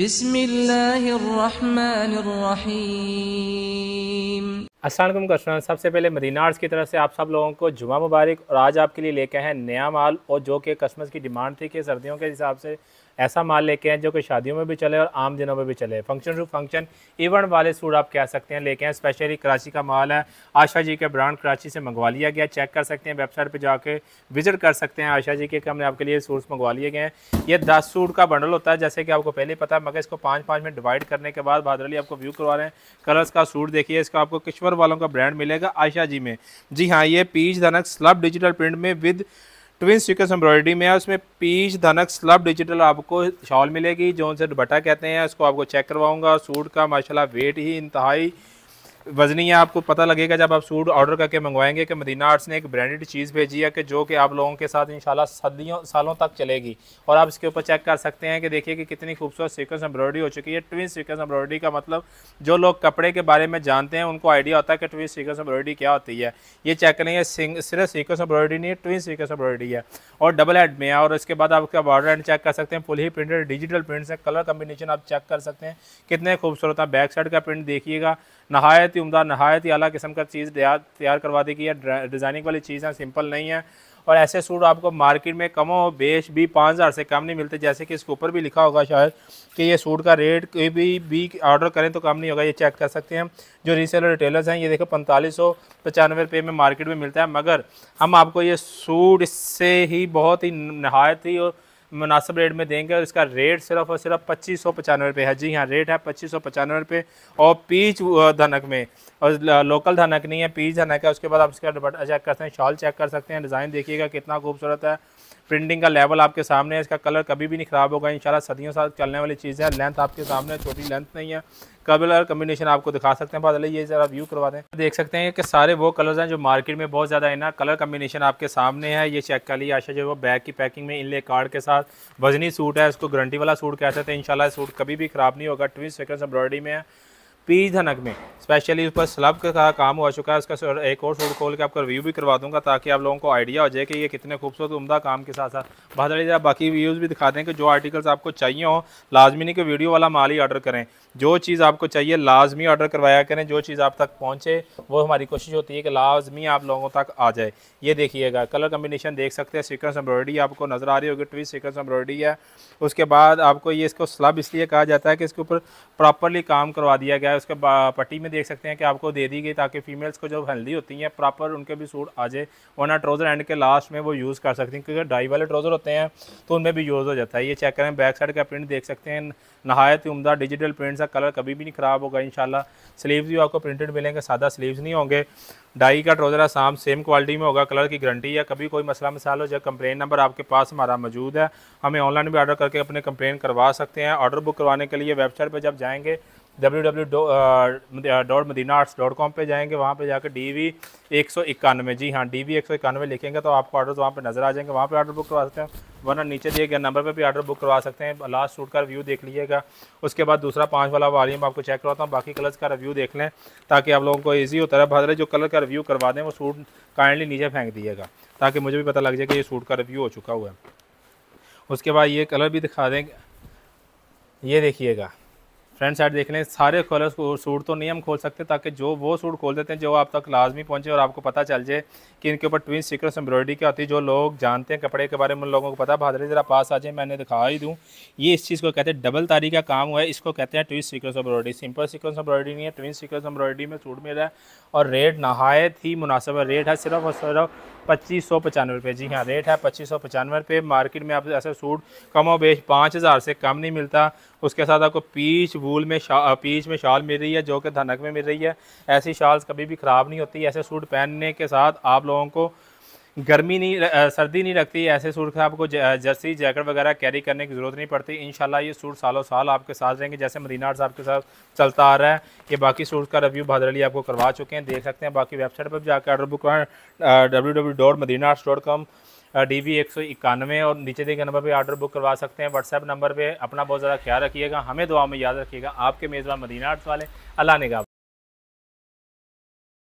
बिस्म Aslam customer सबसे पहले Medina arts की तरफ से आप सब लोगों को जुमा मुबारक और आज आपके लिए लेके हैं नया माल और जो कि कस्टमर्स की डिमांड थी कि सर्दियों के हिसाब से ऐसा माल लेके आए जो कि शादियों में भी चले और आम दिनों में भी चले फंक्शन टू फंक्शन इवेंट वाले सूट आप कह सकते हैं लेके आए स्पेशली कराची का माल है आशा जी के ब्रांड कराची से मंगवा लिया गया चेक कर सकते हैं वेबसाइट पर जाके विजिट कर सकते हैं आशा जी के हमने आपके लिए सूट्स मंगवा लिए गए हैं ये दस सूट का बंडल होता है जैसे कि आपको पहले पता है मगर इसको पाँच पाँच में डिवाइड करने के बाद बहादुर आपको व्यू करवा रहे हैं कलर्स का सूट देखिए इसका आपको किश्वर वालों का ब्रांड मिलेगा आशा जी में जी हाँ ये पीच धनक स्लब डिजिटल प्रिंट में विद ट्विन सीक्वेंस एम्ब्रॉयडरी में है उसमें पीच धनक स्लब डिजिटल आपको शॉल मिलेगी जो उनसे दुबट्टा कहते हैं उसको आपको चेक करवाऊंगा सूट का माशाल्लाह वेट ही इंतहाई वजनी है आपको पता लगेगा जब आप सूट ऑर्डर करके मंगवाएंगे कि मदीना आर्ट्स ने एक ब्रांडेड चीज़ भेजी है कि जो कि आप लोगों के साथ शाला सदियों सालों तक चलेगी और आप इसके ऊपर चेक कर सकते हैं कि देखिए कि कितनी खूबसूरत सीक्वेंस एम्ब्रॉयडरी हो चुकी है ट्विन सीक्वेंस एम्ब्रॉयडरी का मतलब जो लोग कपड़े के बारे में जानते हैं उनको आइडिया होता है कि ट्विन सीक्वेंस एम्ब्रॉयडरी क्या होती है ये चेक करेंगे सिर्फ सीक्वेंस एम्ब्रॉयडरी नहीं है ट्विन सीक्वेंस एम्ब्रॉयडरी है और डबल हेड में है और उसके बाद आप उसका बॉर्डर एंड चेक कर सकते हैं फुल ही प्रिंटेड डिजिटल प्रिंट्स है कलर कम्बिनेशन आप चेक कर सकते हैं कितने खूबसूरत है बैक साइड का प्रिंट देखिएगा नहाय नहायत ही उमदा नहायत ही अला किस्म का चीज़ तैयार करवा देगी या डिज़ाइनिंग वाली चीज़ें सिंपल नहीं है और ऐसे सूट आपको मार्केट में कम हो बेच भी पाँच हज़ार से कम नहीं मिलते जैसे कि इसके ऊपर भी लिखा होगा शायद कि ये सूट का रेट कोई भी भी ऑर्डर करें तो कम नहीं होगा ये चेक कर सकते हैं जो रीसेलर रिटेलर्स हैं ये देखो पैंतालीस सौ पचानवे रुपये में मार्केट में मिलता है मगर हम आपको ये सूट इससे ही बहुत ही नहायत ही और मुनासिब रेट में देंगे और इसका रेट सिर्फ और सिर्फ पच्चीस सौ पचानवे रुपये है जी हाँ रेट है पच्चीस सौ पचानवे रुपये और पीच धनक में और लोकल धनक नहीं है पीच धनक है उसके बाद आप इसका चेक कर सकते हैं शॉल चेक कर सकते हैं डिज़ाइन देखिएगा कितना खूबसूरत है प्रिंटिंग का लेवल आपके सामने है इसका कलर कभी भी नहीं ख़राब होगा इंशाल्लाह सदियों साथ चलने वाली चीज़ है लेंथ आपके सामने छोटी लेंथ नहीं है कलर कम्बिनेशन आपको दिखा सकते हैं अलग ये ज़रा व्यू करवा दें देख सकते हैं कि सारे वो कलर्स हैं जो मार्केट में बहुत ज़्यादा है ना कलर कम्बिनेशन आपके सामने है ये चेक कर लिए आशा जो बैग की पैकिंग में इनले कार्ड के साथ वजनी सूट है इसको गारंटी वाला सूट कह सकते हैं इन सूट कभी भी ख़राब नहीं होगा ट्विस्ट सेकेंड्स एम्ब्रॉयडरी में है पीज धनक में स्पेशली उस पर स्लब का काम हो चुका है उसका एक और शूट खोल के आपका रिव्यू भी करवा दूंगा ताकि आप लोगों को आइडिया हो जाए कि ये कितने खूबसूरत उमदा काम के साथ साथ बहुत जरा बाकी व्यूज़ भी दिखा दें कि जो आर्टिकल्स आपको चाहिए हो लाजमी नहीं कि वीडियो वाला माल ही ऑर्डर करें जो चीज़ आपको चाहिए लाजमी ऑर्डर करवाया करें जो चीज़ आप तक पहुँचे वो हमारी कोशिश होती है कि लाजमी आप लोगों तक आ जाए ये देखिएगा कलर कम्बिनेशन देख सकते हैं सीक्वेंस एम्ब्रॉयडरी आपको नज़र आ रही होगी ट्विस्ट सीक्वेंस एम्ब्रॉयडरी है उसके बाद आपको ये इसको स्लब इसलिए कहा जाता है कि इसके ऊपर प्रॉपरली काम करवा दिया गया है इसके पट्टी में देख सकते हैं कि आपको दे दी गई ताकि फीमेल्स को जब हेल्दी होती हैं प्रॉपर उनके भी सूट आ जाए वरना ट्रोजर एंड के लास्ट में वो यूज़ कर सकती हैं क्योंकि डाई वाले ट्रोज़र होते हैं तो उनमें भी यूज़ हो जाता है ये चेक करें बैक साइड का प्रिंट देख सकते हैं नहायत उमदा डिजिटल प्रिंट का कलर कभी भी नहीं ख़राब होगा इन स्लीव्स भी आपको प्रिंटेड मिलेंगे सादा स्लीव्स नहीं होंगे डाई का ट्रोज़र आसाम सेम क्वालिटी में होगा कलर की गारंटी है कभी कोई मसला मिसाल हो जब कंप्लेन नंबर आपके पास हमारा मौजूद है हमें ऑनलाइन भी ऑर्डर करके अपने कंप्लेन करवा सकते हैं ऑर्डर बुक करवाने के लिए वेबसाइट पर जब जाएंगे W W dot Madina arts dot com पर जाएंगे वहाँ पर जाकर डी वी एक सौ इक्यानवे जी हाँ डी वी एक सौ इक्यानवे लिखेंगे तो आपको ऑर्डर वहाँ पर नजर आ जाएंगे वहाँ पर ऑर्डर बुक करवा सकते हैं वरना नीचे दिए गए नंबर पर भी ऑर्डर बुक करवा सकते हैं लास्ट सूट का रिव्यू देख लीजिएगा उसके बाद दूसरा पाँच वाला वॉल्यूम आपको चेक करवाता हूँ बाकी कलर्स का रिव्यू देख लें ताकि आप लोगों को ईजी होता है भद्रे जो कलर का रिव्यू करवा दें वो सूट काइंडली नीचे फेंक दिएगा ताकि मुझे भी पता लग जाए कि ये सूट का रिव्यू हो चुका हुआ है उसके बाद ये कलर भी दिखा देंगे ये देखिएगा फ्रंट साइड देख लें सारे कॉलर सूट तो नहीं हम खोल सकते ताकि जो वो सूट खोल देते हैं जो आप तक लाजमी पहुँचे और आपको पता चल जाए कि इनके ऊपर ट्विन सीक्रेस एम्ब्रॉयडरी क्या होती है जो लोग जानते हैं कपड़े के बारे में उन लोगों को पता भादरे ज़रा पास आ जाए मैंने दिखा ही दूँ ये इस चीज़ को कहते हैं डबल तारी का काम हुआ है इसको कहते हैं twin sequence embroidery simple sequence embroidery नहीं है ट्विन सीक्रेस एम्ब्रॉयडरी में सूट मिल रहा है और रेट नहायत ही मुनासिब रेट है सिर्फ और सिर्फ पच्चीस सौ पचानवे रुपये जी हाँ रेट है पच्चीस सौ पचानवे रुपये मार्केट में आप ऐसा सूट कम और बेच पाँच हज़ार से कम नहीं मिलता उसके साथ आपको पीच वूल में शा पीच में शाल मिल रही है जो कि धनक में मिल रही है ऐसी शाल्स कभी भी ख़राब नहीं होती ऐसे सूट पहनने के साथ आप लोगों को गर्मी नहीं सर्दी नहीं लगती ऐसे सूट का आपको जर्सी जैकेट वगैरह कैरी करने की ज़रूरत नहीं पड़ती इन ये सूट सालों साल आपके साथ रहेंगे जैसे मदीना आर्ट्स आपके साथ चलता आ रहा है ये बाकी सूट का रिव्यू भादर अली आपको करवा चुके हैं देख सकते हैं बाकी वेबसाइट पर जाकर ऑर्डर बुक करें W W dot Madina arts dot com D B एक सौ इक्यानवे और नीचे देखे नंबर पे ऑर्डर बुक करवा सकते हैं व्हाट्सएप नंबर पे अपना बहुत ज़्यादा ख्याल रखिएगा हमें दुआ में याद रखिएगा आपके मेज़बान मदीना आर्ट्स वाले अल्लाह निगाह